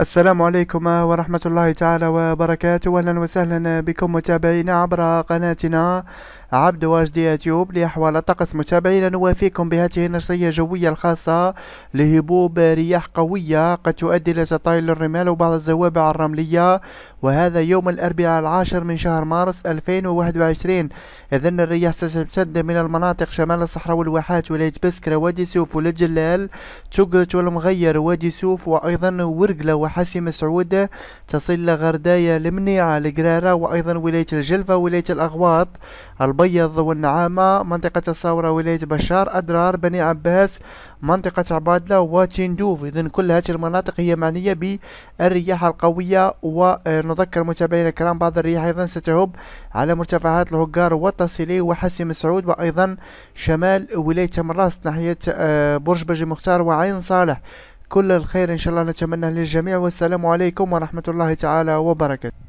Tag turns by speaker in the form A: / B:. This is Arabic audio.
A: السلام عليكم ورحمة الله تعالى وبركاته أهلا وسهلا بكم متابعينا عبر قناتنا عبد واجد يوتيوب لأحوال الطقس متابعينا نوافيكم بهذه النشرية الجوية الخاصة لهبوب رياح قوية قد تؤدي إلى تطايل الرمال وبعض الزوابع الرملية وهذا يوم الأربعاء العاشر من شهر مارس 2021 إذن الرياح ستمتد من المناطق شمال الصحراء والواحات ولاية بسكرة وادي سوف ولجلال جلال والمغير وادي سوف وأيضا ورقلة وحاسي مسعود تصل لغردايا لمنيعة لقرارة وأيضا ولاية الجلفة ولاية الأغواط البيض والنعامة منطقة الصورة ولاية بشار أدرار بني عباس منطقة عبادلة وتندوف إذا كل هذه المناطق هي معنية بالرياح القوية ونذكر متابعينا الكرام بعض الرياح أيضا ستهب على مرتفعات الهجار والتصلي وحسي مسعود وأيضا شمال ولاية مراس ناحية آه، برج بجي مختار وعين صالح كل الخير إن شاء الله نتمنى للجميع والسلام عليكم ورحمة الله تعالى وبركاته